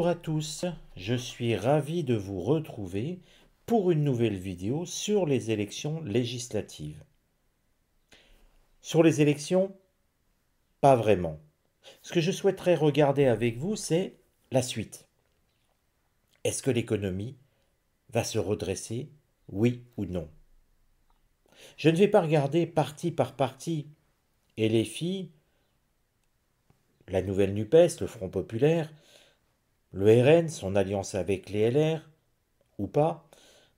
Bonjour à tous, je suis ravi de vous retrouver pour une nouvelle vidéo sur les élections législatives. Sur les élections, pas vraiment. Ce que je souhaiterais regarder avec vous, c'est la suite. Est-ce que l'économie va se redresser, oui ou non Je ne vais pas regarder parti par parti et les filles, la nouvelle NUPES, le Front populaire, le RN, son alliance avec les LR, ou pas,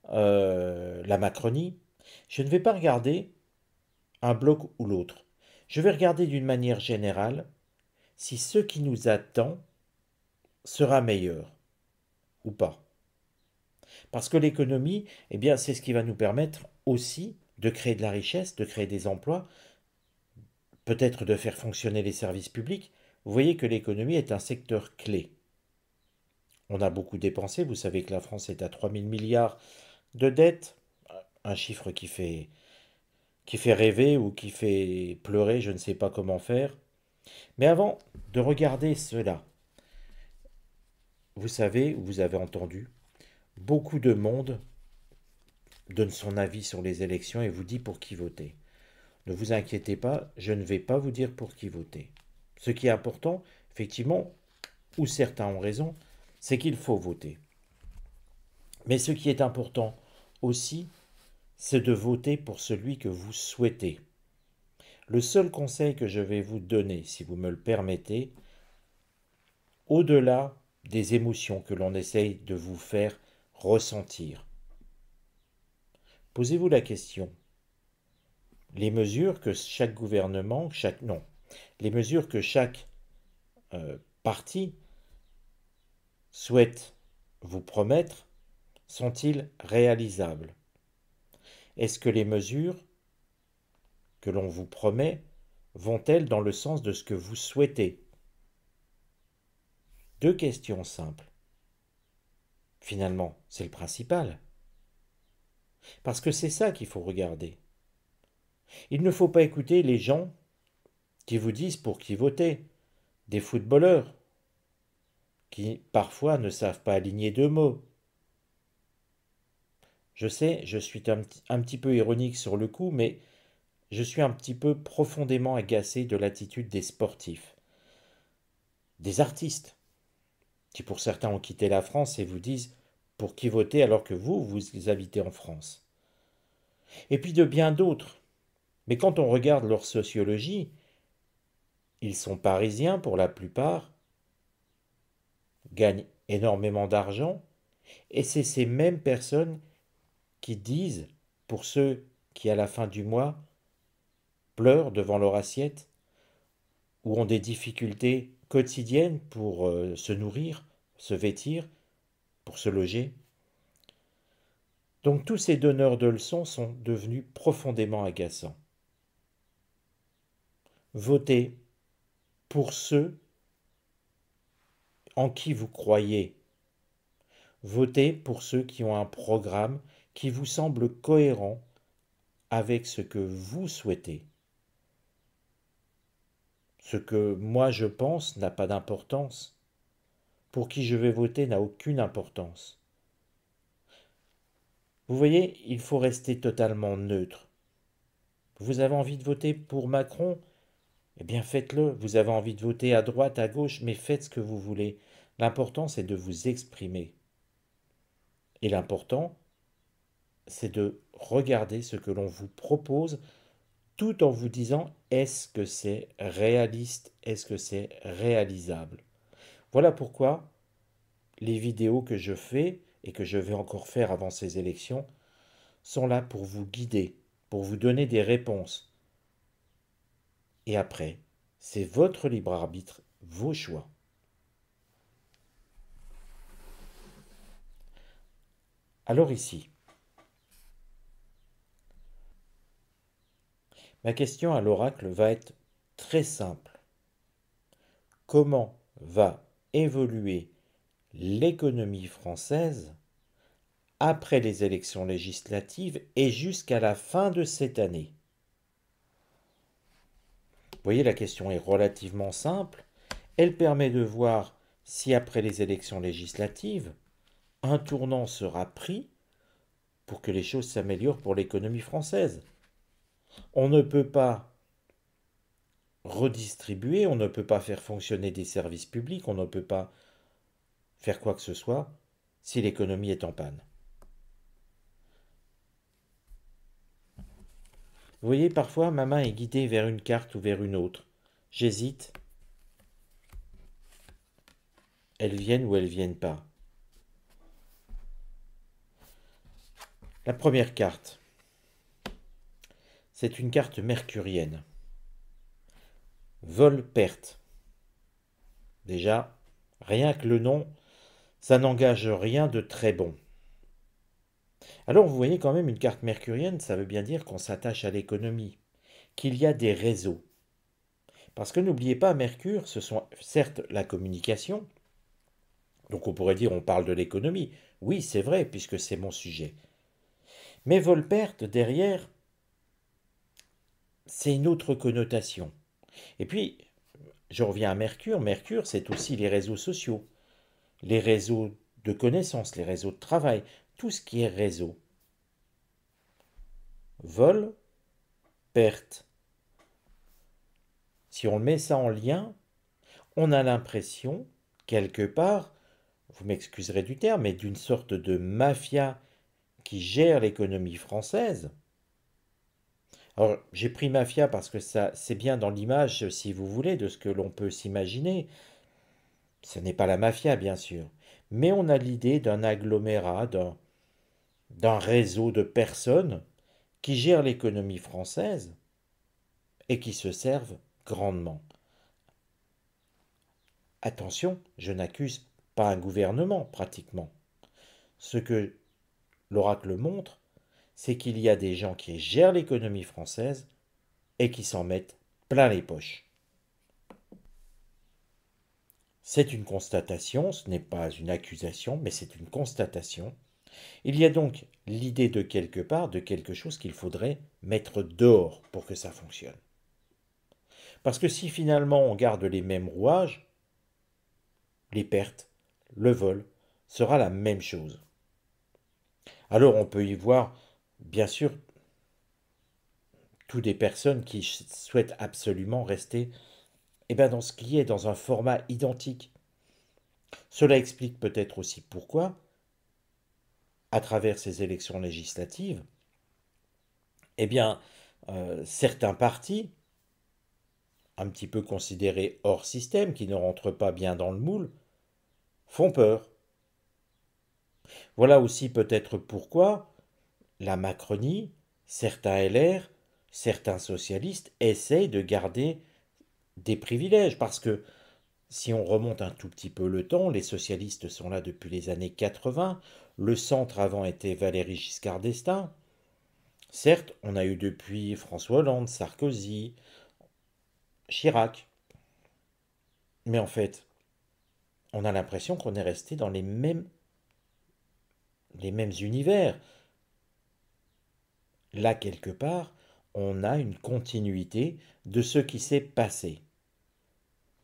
euh, la Macronie, je ne vais pas regarder un bloc ou l'autre. Je vais regarder d'une manière générale si ce qui nous attend sera meilleur ou pas. Parce que l'économie, eh bien, c'est ce qui va nous permettre aussi de créer de la richesse, de créer des emplois, peut-être de faire fonctionner les services publics. Vous voyez que l'économie est un secteur clé. On a beaucoup dépensé, vous savez que la France est à 3000 milliards de dettes, un chiffre qui fait, qui fait rêver ou qui fait pleurer, je ne sais pas comment faire. Mais avant de regarder cela, vous savez, vous avez entendu, beaucoup de monde donne son avis sur les élections et vous dit pour qui voter. Ne vous inquiétez pas, je ne vais pas vous dire pour qui voter. Ce qui est important, effectivement, où certains ont raison, c'est qu'il faut voter. Mais ce qui est important aussi, c'est de voter pour celui que vous souhaitez. Le seul conseil que je vais vous donner, si vous me le permettez, au-delà des émotions que l'on essaye de vous faire ressentir, posez-vous la question. Les mesures que chaque gouvernement, chaque non, les mesures que chaque euh, parti souhaite vous promettre sont-ils réalisables Est-ce que les mesures que l'on vous promet vont-elles dans le sens de ce que vous souhaitez Deux questions simples. Finalement, c'est le principal. Parce que c'est ça qu'il faut regarder. Il ne faut pas écouter les gens qui vous disent pour qui voter, des footballeurs, qui parfois ne savent pas aligner deux mots. Je sais, je suis un, petit peu ironique sur le coup, mais je suis un petit peu profondément agacé de l'attitude des sportifs, des artistes, qui pour certains ont quitté la France et vous disent pour qui voter alors que vous, vous habitez en France. Et puis de bien d'autres. Mais quand on regarde leur sociologie, ils sont parisiens pour la plupart, gagnent énormément d'argent, et c'est ces mêmes personnes qui disent, pour ceux qui à la fin du mois pleurent devant leur assiette, ou ont des difficultés quotidiennes pour euh, se nourrir, se vêtir, pour se loger. Donc tous ces donneurs de leçons sont devenus profondément agaçants. Votez pour ceux en qui vous croyez. Votez pour ceux qui ont un programme qui vous semble cohérent avec ce que vous souhaitez. Ce que moi je pense n'a pas d'importance. Pour qui je vais voter n'a aucune importance. Vous voyez, il faut rester totalement neutre. Vous avez envie de voter pour Macron Eh bien faites-le. Vous avez envie de voter à droite, à gauche, mais faites ce que vous voulez. L'important, c'est de vous exprimer. Et l'important, c'est de regarder ce que l'on vous propose tout en vous disant est-ce que c'est réaliste, est-ce que c'est réalisable. Voilà pourquoi les vidéos que je fais et que je vais encore faire avant ces élections sont là pour vous guider, pour vous donner des réponses. Et après, c'est votre libre arbitre, vos choix. Alors ici, ma question à l'oracle va être très simple. Comment va évoluer l'économie française après les élections législatives et jusqu'à la fin de cette année Vous voyez, la question est relativement simple. Elle permet de voir si après les élections législatives, un tournant sera pris pour que les choses s'améliorent pour l'économie française. On ne peut pas redistribuer, on ne peut pas faire fonctionner des services publics, on ne peut pas faire quoi que ce soit si l'économie est en panne. Vous voyez, parfois ma main est guidée vers une carte ou vers une autre. J'hésite. Elles viennent ou elles viennent pas. La première carte, c'est une carte mercurienne. Vol-perte. Déjà, rien que le nom, ça n'engage rien de très bon. Alors vous voyez quand même une carte mercurienne, ça veut bien dire qu'on s'attache à l'économie, qu'il y a des réseaux. Parce que n'oubliez pas, Mercure, ce sont certes la communication, donc on pourrait dire on parle de l'économie. Oui, c'est vrai, puisque c'est mon sujet. Mais perte derrière, c'est une autre connotation. Et puis, je reviens à Mercure. Mercure, c'est aussi les réseaux sociaux, les réseaux de connaissances, les réseaux de travail, tout ce qui est réseau. Vol, perte. Si on met ça en lien, on a l'impression, quelque part, vous m'excuserez du terme, mais d'une sorte de mafia qui gère l'économie française. Alors, j'ai pris mafia parce que ça, c'est bien dans l'image, si vous voulez, de ce que l'on peut s'imaginer. Ce n'est pas la mafia, bien sûr, mais on a l'idée d'un agglomérat, d'un réseau de personnes qui gèrent l'économie française et qui se servent grandement. Attention, je n'accuse pas un gouvernement pratiquement. Ce que l'oracle montre, c'est qu'il y a des gens qui gèrent l'économie française et qui s'en mettent plein les poches. C'est une constatation, ce n'est pas une accusation, mais c'est une constatation. Il y a donc l'idée de quelque part, de quelque chose qu'il faudrait mettre dehors pour que ça fonctionne. Parce que si finalement on garde les mêmes rouages, les pertes, le vol, sera la même chose. Alors on peut y voir, bien sûr, toutes des personnes qui souhaitent absolument rester eh ben, dans ce qui est dans un format identique. Cela explique peut-être aussi pourquoi, à travers ces élections législatives, eh bien, euh, certains partis, un petit peu considérés hors système, qui ne rentrent pas bien dans le moule, font peur. Voilà aussi peut-être pourquoi la Macronie, certains LR, certains socialistes essayent de garder des privilèges, parce que si on remonte un tout petit peu le temps, les socialistes sont là depuis les années 80, le centre avant était Valéry Giscard d'Estaing. Certes, on a eu depuis François Hollande, Sarkozy, Chirac. Mais en fait, on a l'impression qu'on est resté dans les mêmes les mêmes univers. Là, quelque part, on a une continuité de ce qui s'est passé.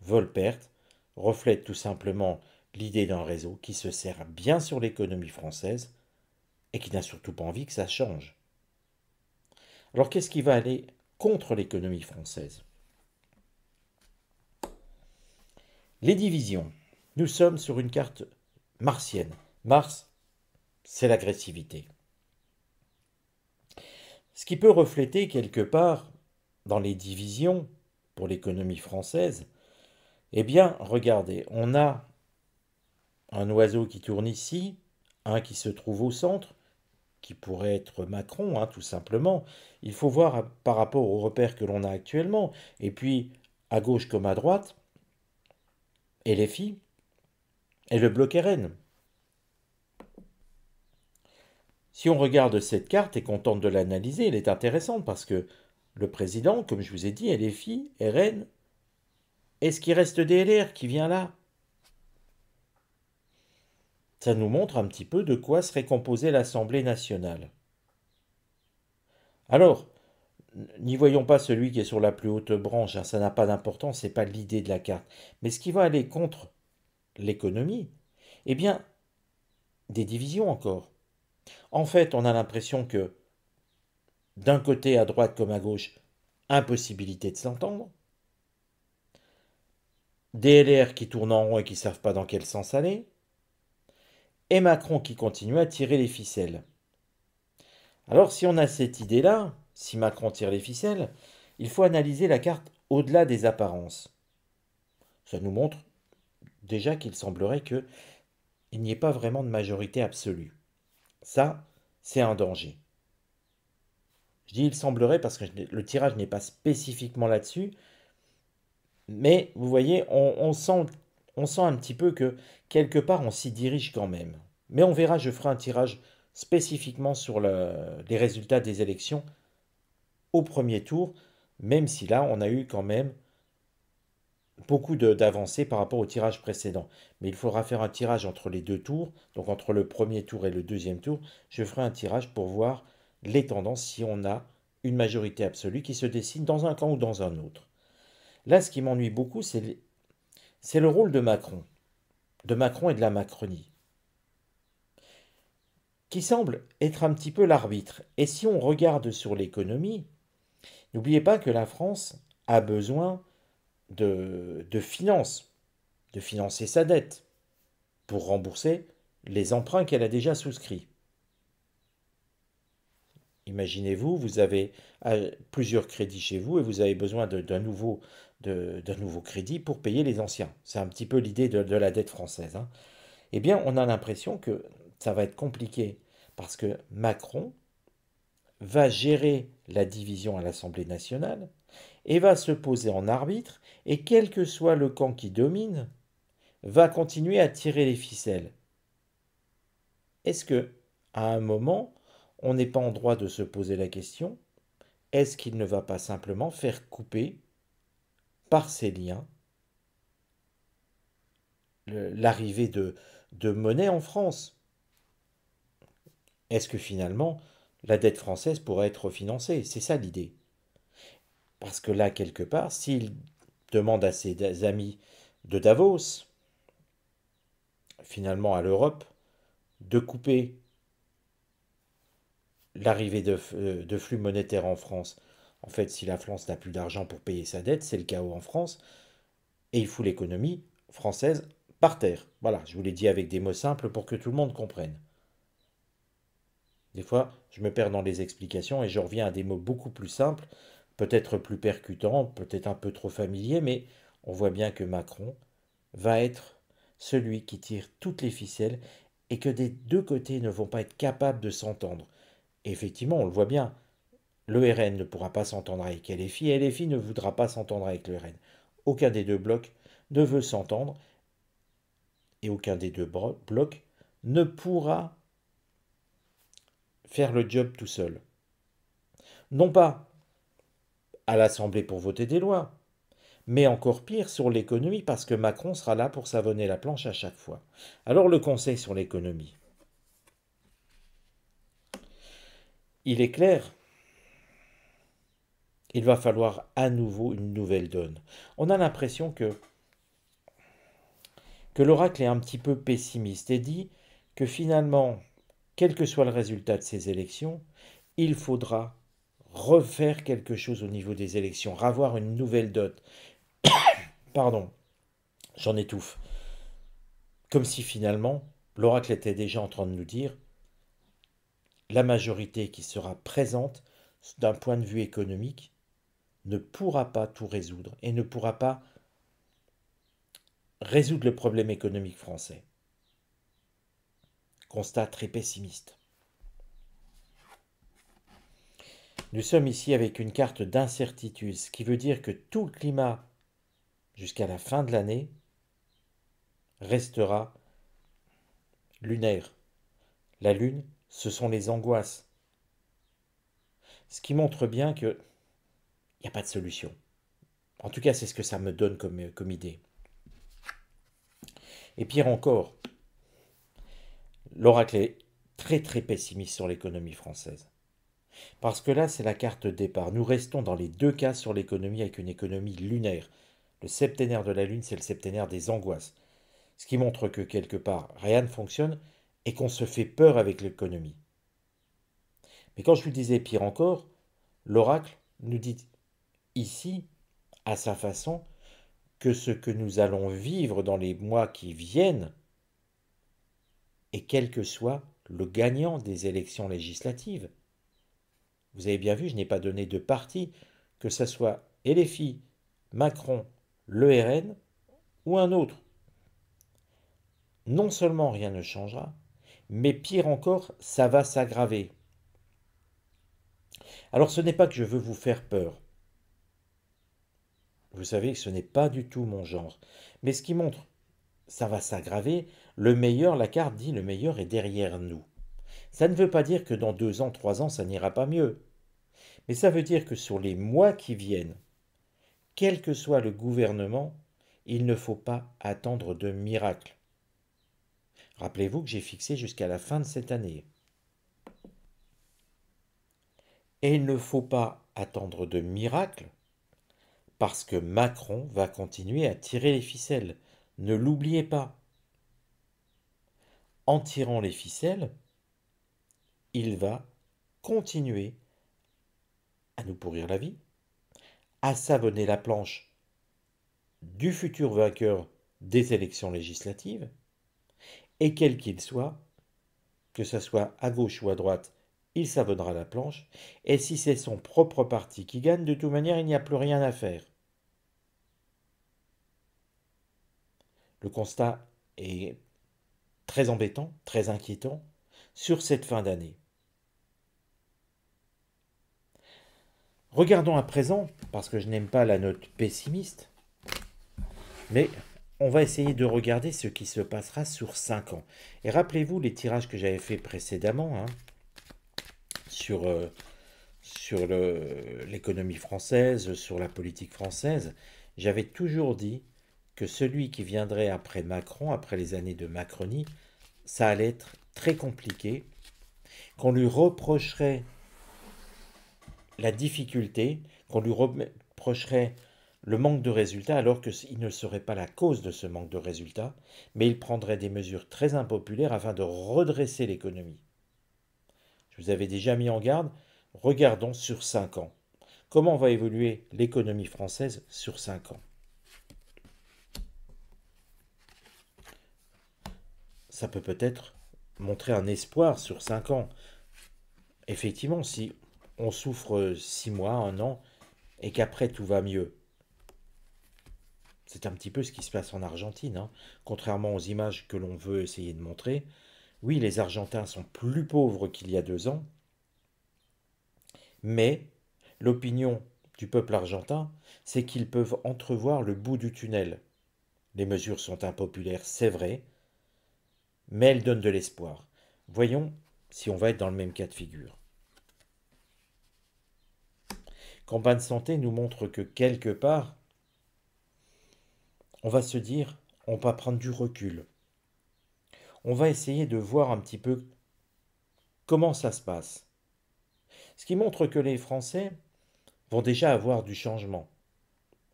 Volpert reflète tout simplement l'idée d'un réseau qui se sert bien sur l'économie française et qui n'a surtout pas envie que ça change. Alors qu'est-ce qui va aller contre l'économie française Les divisions. Nous sommes sur une carte martienne. Mars c'est l'agressivité. Ce qui peut refléter quelque part dans les divisions pour l'économie française, eh bien, regardez, on a un oiseau qui tourne ici, un qui se trouve au centre, qui pourrait être Macron, hein, tout simplement. Il faut voir par rapport aux repères que l'on a actuellement, et puis à gauche comme à droite, et les filles, et le bloc RN. Si on regarde cette carte et qu'on tente de l'analyser, elle est intéressante parce que le président, comme je vous ai dit, est fille, RN, est-ce qu'il reste DLR qui vient là Ça nous montre un petit peu de quoi serait composée l'Assemblée nationale. Alors, n'y voyons pas celui qui est sur la plus haute branche, hein, ça n'a pas d'importance, ce n'est pas l'idée de la carte. Mais ce qui va aller contre l'économie, eh bien, des divisions encore. En fait, on a l'impression que, d'un côté, à droite comme à gauche, impossibilité de s'entendre. Des qui tourne en rond et qui ne savent pas dans quel sens aller. Et Macron qui continue à tirer les ficelles. Alors si on a cette idée-là, si Macron tire les ficelles, il faut analyser la carte au-delà des apparences. Ça nous montre déjà qu'il semblerait qu'il n'y ait pas vraiment de majorité absolue. Ça, c'est un danger. Je dis il semblerait parce que le tirage n'est pas spécifiquement là-dessus. Mais vous voyez, on, sent, un petit peu que quelque part on s'y dirige quand même. Mais on verra, je ferai un tirage spécifiquement sur les résultats des élections au premier tour, même si là on a eu quand même beaucoup d'avancées par rapport au tirage précédent. Mais il faudra faire un tirage entre les deux tours, donc entre le premier tour et le deuxième tour. Je ferai un tirage pour voir les tendances si on a une majorité absolue qui se dessine dans un camp ou dans un autre. Là, ce qui m'ennuie beaucoup, c'est le, le rôle de Macron, de Macron et de la Macronie, qui semble être un petit peu l'arbitre. Et si on regarde sur l'économie, n'oubliez pas que la France a besoin de, de finances, de financer sa dette pour rembourser les emprunts qu'elle a déjà souscrits. Imaginez-vous, vous avez euh, plusieurs crédits chez vous et vous avez besoin d'un nouveau, crédit pour payer les anciens. C'est un petit peu l'idée de, la dette française. Hein. Eh bien, on a l'impression que ça va être compliqué parce que Macron va gérer la division à l'Assemblée nationale, et va se poser en arbitre, et quel que soit le camp qui domine, va continuer à tirer les ficelles. Est-ce que, à un moment, on n'est pas en droit de se poser la question, est-ce qu'il ne va pas simplement faire couper par ses liens l'arrivée de, de monnaie en France Est-ce que finalement la dette française pourrait être financée C'est ça l'idée. Parce que là, quelque part, s'il demande à ses amis de Davos, finalement à l'Europe, de couper l'arrivée euh, de, flux monétaires en France. En fait, si la France n'a plus d'argent pour payer sa dette, c'est le chaos en France, et il fout l'économie française par terre. Voilà, je vous l'ai dit avec des mots simples pour que tout le monde comprenne. Des fois, je me perds dans les explications et je reviens à des mots beaucoup plus simples peut-être plus percutant, peut-être un peu trop familier, mais on voit bien que Macron va être celui qui tire toutes les ficelles et que des deux côtés ne vont pas être capables de s'entendre. Effectivement, on le voit bien, le RN ne pourra pas s'entendre avec LFI et LFI ne voudra pas s'entendre avec le RN. Aucun des deux blocs ne veut s'entendre et aucun des deux blocs ne pourra faire le job tout seul. Non pas à l'Assemblée pour voter des lois, mais encore pire sur l'économie parce que Macron sera là pour savonner la planche à chaque fois. Alors le conseil sur l'économie. Il est clair, il va falloir à nouveau une nouvelle donne. On a l'impression que, que l'oracle est un petit peu pessimiste et dit que finalement, quel que soit le résultat de ces élections, il faudra refaire quelque chose au niveau des élections, ravoir une nouvelle dot. Pardon, j'en étouffe. Comme si finalement, l'oracle était déjà en train de nous dire, la majorité qui sera présente d'un point de vue économique ne pourra pas tout résoudre et ne pourra pas résoudre le problème économique français. Constat très pessimiste. Nous sommes ici avec une carte d'incertitude, ce qui veut dire que tout le climat jusqu'à la fin de l'année restera lunaire. La lune, ce sont les angoisses. Ce qui montre bien qu'il n'y a pas de solution. En tout cas, c'est ce que ça me donne comme, comme idée. Et pire encore, l'oracle est très très pessimiste sur l'économie française. Parce que là, c'est la carte départ. Nous restons dans les deux cas sur l'économie avec une économie lunaire. Le septénaire de la Lune, c'est le septénaire des angoisses. Ce qui montre que quelque part, rien ne fonctionne et qu'on se fait peur avec l'économie. Mais quand je vous disais pire encore, l'oracle nous dit ici, à sa façon, que ce que nous allons vivre dans les mois qui viennent, et quel que soit le gagnant des élections législatives, vous avez bien vu, je n'ai pas donné de parti, que ce soit LFI, Macron, le RN ou un autre. Non seulement rien ne changera, mais pire encore, ça va s'aggraver. Alors ce n'est pas que je veux vous faire peur. Vous savez que ce n'est pas du tout mon genre. Mais ce qui montre, ça va s'aggraver, le meilleur, la carte dit, le meilleur est derrière nous. Ça ne veut pas dire que dans deux ans, trois ans, ça n'ira pas mieux. Mais ça veut dire que sur les mois qui viennent, quel que soit le gouvernement, il ne faut pas attendre de miracle. Rappelez-vous que j'ai fixé jusqu'à la fin de cette année. Et il ne faut pas attendre de miracle parce que Macron va continuer à tirer les ficelles. Ne l'oubliez pas. En tirant les ficelles, il va continuer à nous pourrir la vie, à savonner la planche du futur vainqueur des élections législatives, et quel qu'il soit, que ce soit à gauche ou à droite, il savonnera la planche, et si c'est son propre parti qui gagne, de toute manière, il n'y a plus rien à faire. Le constat est très embêtant, très inquiétant sur cette fin d'année. Regardons à présent, parce que je n'aime pas la note pessimiste, mais on va essayer de regarder ce qui se passera sur 5 ans. Et rappelez-vous les tirages que j'avais fait précédemment hein, sur, euh, sur l'économie française, sur la politique française. J'avais toujours dit que celui qui viendrait après Macron, après les années de Macronie, ça allait être très compliqué, qu'on lui reprocherait la difficulté, qu'on lui reprocherait le manque de résultats alors qu'il ne serait pas la cause de ce manque de résultats, mais il prendrait des mesures très impopulaires afin de redresser l'économie. Je vous avais déjà mis en garde, regardons sur 5 ans. Comment va évoluer l'économie française sur 5 ans Ça peut peut-être montrer un espoir sur 5 ans. Effectivement, si on souffre six mois, un an, et qu'après tout va mieux. C'est un petit peu ce qui se passe en Argentine. Hein. Contrairement aux images que l'on veut essayer de montrer, oui, les Argentins sont plus pauvres qu'il y a deux ans, mais l'opinion du peuple argentin, c'est qu'ils peuvent entrevoir le bout du tunnel. Les mesures sont impopulaires, c'est vrai, mais elles donnent de l'espoir. Voyons si on va être dans le même cas de figure. Campagne santé nous montre que quelque part, on va se dire, on va prendre du recul. On va essayer de voir un petit peu comment ça se passe. Ce qui montre que les Français vont déjà avoir du changement.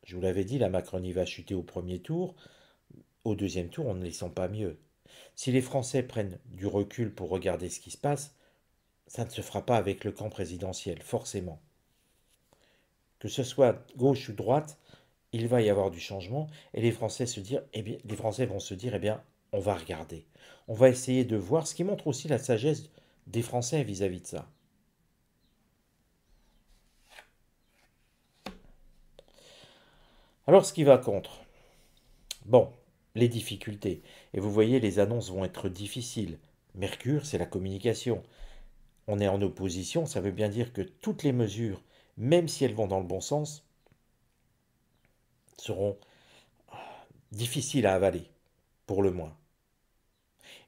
Je vous l'avais dit, la Macronie va chuter au premier tour. Au deuxième tour, on ne les sent pas mieux. Si les Français prennent du recul pour regarder ce qui se passe, ça ne se fera pas avec le camp présidentiel, forcément que ce soit gauche ou droite, il va y avoir du changement et les Français, se dire, eh bien, les Français vont se dire, eh bien, on va regarder. On va essayer de voir, ce qui montre aussi la sagesse des Français vis à -vis de ça. Alors ce qui va contre Bon, les difficultés. Et vous voyez, les annonces vont être difficiles. Mercure, c'est la communication. On est en opposition, ça veut bien dire que toutes les mesures même si elles vont dans le bon sens, seront difficiles à avaler, pour le moins.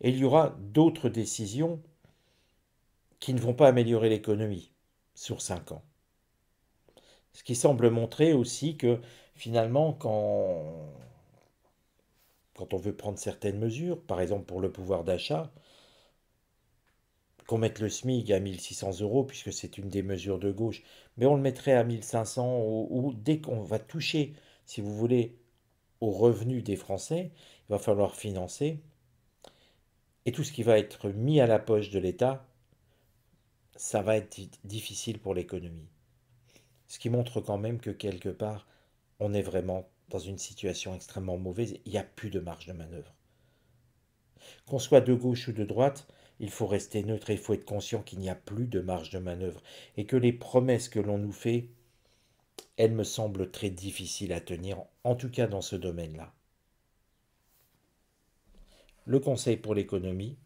Et il y aura d'autres décisions qui ne vont pas améliorer l'économie sur cinq ans. Ce qui semble montrer aussi que finalement, quand, quand on veut prendre certaines mesures, par exemple pour le pouvoir d'achat, qu'on mette le SMIG à 1600 euros, puisque c'est une des mesures de gauche, mais on le mettrait à 1500 ou, dès qu'on va toucher, si vous voulez, aux revenus des Français, il va falloir financer. Et tout ce qui va être mis à la poche de l'État, ça va être difficile pour l'économie. Ce qui montre quand même que quelque part, on est vraiment dans une situation extrêmement mauvaise. Il n'y a plus de marge de manœuvre. Qu'on soit de gauche ou de droite, il faut rester neutre et il faut être conscient qu'il n'y a plus de marge de manœuvre et que les promesses que l'on nous fait, elles me semblent très difficiles à tenir, en tout cas dans ce domaine-là. Le conseil pour l'économie,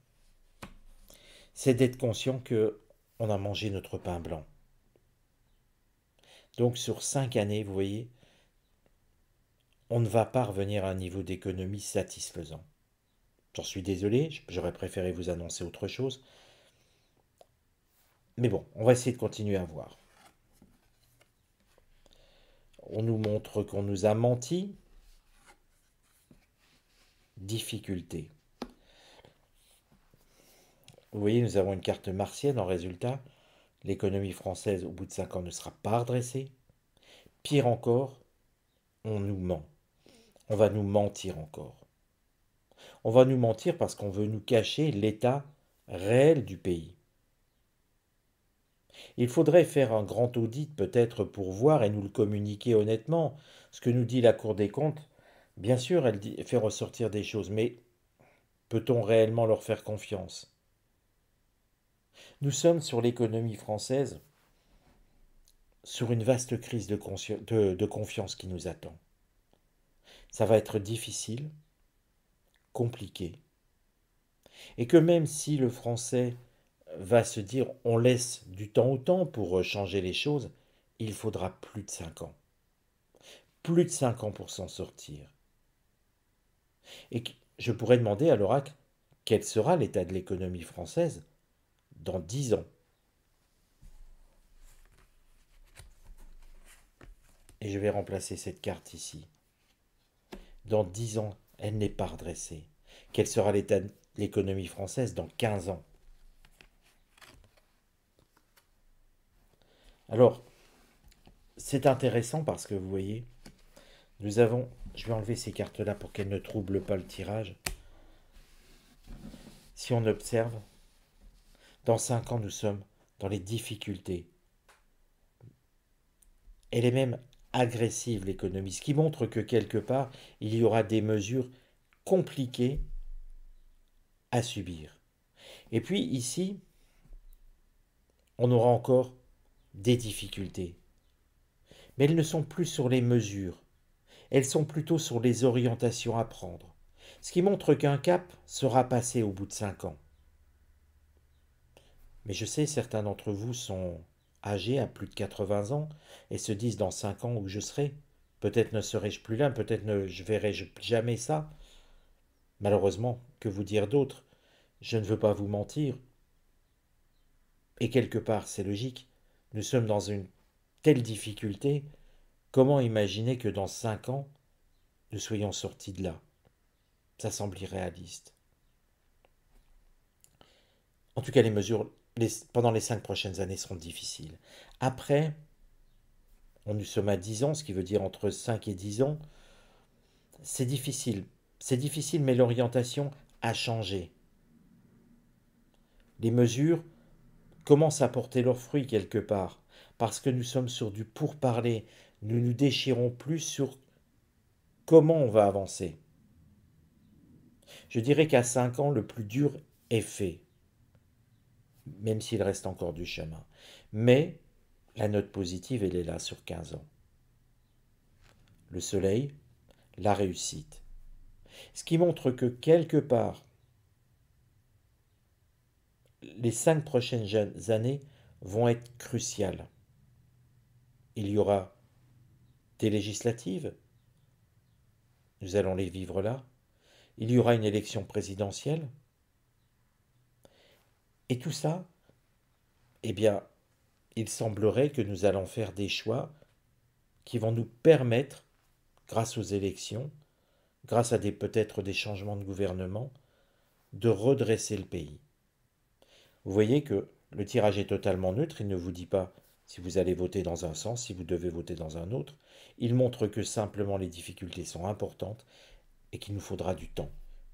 c'est d'être conscient que on a mangé notre pain blanc. Donc sur cinq années, vous voyez, on ne va pas revenir à un niveau d'économie satisfaisant. J'en suis désolé, j'aurais préféré vous annoncer autre chose. Mais bon, on va essayer de continuer à voir. On nous montre qu'on nous a menti. Difficulté. Vous voyez, nous avons une carte martienne en résultat. L'économie française, au bout de 5 ans, ne sera pas redressée. Pire encore, on nous ment. On va nous mentir encore on va nous mentir parce qu'on veut nous cacher l'état réel du pays. Il faudrait faire un grand audit peut-être pour voir et nous le communiquer honnêtement. Ce que nous dit la Cour des comptes, bien sûr, elle fait ressortir des choses, mais peut-on réellement leur faire confiance Nous sommes sur l'économie française, sur une vaste crise de confiance qui nous attend. Ça va être difficile, compliqué. Et que même si le français va se dire on laisse du temps au temps pour euh, changer les choses, il faudra plus de 5 ans. Plus de 5 ans pour s'en sortir. Et je pourrais demander à l'oracle quel sera l'état de l'économie française dans 10 ans. Et je vais remplacer cette carte ici. Dans 10 ans, elle n'est pas redressée. Quel sera l'état de l'économie française dans 15 ans Alors, c'est intéressant parce que vous voyez, nous avons, je vais enlever ces cartes-là pour qu'elles ne troublent pas le tirage. Si on observe, dans 5 ans, nous sommes dans les difficultés. Elle est même agressive l'économie, ce qui montre que quelque part, il y aura des mesures compliquées à subir. Et puis ici, on aura encore des difficultés. Mais elles ne sont plus sur les mesures, elles sont plutôt sur les orientations à prendre, ce qui montre qu'un cap sera passé au bout de cinq ans. Mais je sais, certains d'entre vous sont âgés à plus de 80 ans et se disent dans 5 ans où je serai. Peut-être ne serai-je plus là, peut-être ne verrai-je jamais ça. Malheureusement, que vous dire d'autre Je ne veux pas vous mentir. Et quelque part, c'est logique. Nous sommes dans une telle difficulté. Comment imaginer que dans 5 ans, nous soyons sortis de là Ça semble irréaliste. En tout cas, les mesures pendant les cinq prochaines années seront difficiles. Après, on nous sommes à 10 ans, ce qui veut dire entre 5 et 10 ans, c'est difficile. C'est difficile, mais l'orientation a changé. Les mesures commencent à porter leurs fruits quelque part, parce que nous sommes sur du pourparler, nous nous déchirons plus sur comment on va avancer. Je dirais qu'à 5 ans, le plus dur est fait même s'il reste encore du chemin. Mais la note positive, elle est là sur 15 ans. Le soleil, la réussite. Ce qui montre que quelque part, les cinq prochaines années vont être cruciales. Il y aura des législatives, nous allons les vivre là. Il y aura une élection présidentielle, et tout ça, eh bien, il semblerait que nous allons faire des choix qui vont nous permettre, grâce aux élections, grâce à des peut-être des changements de gouvernement, de redresser le pays. Vous voyez que le tirage est totalement neutre, il ne vous dit pas si vous allez voter dans un sens, si vous devez voter dans un autre, il montre que simplement les difficultés sont importantes et qu'il nous faudra du temps,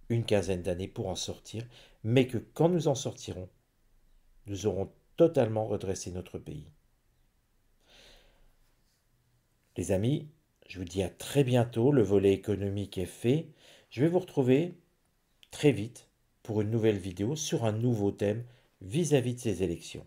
une quinzaine d'années pour en sortir, mais que quand nous en sortirons, nous aurons totalement redressé notre pays. Les amis, je vous dis à très bientôt, le volet économique est fait. Je vais vous retrouver très vite pour une nouvelle vidéo sur un nouveau thème vis-à-vis de ces élections.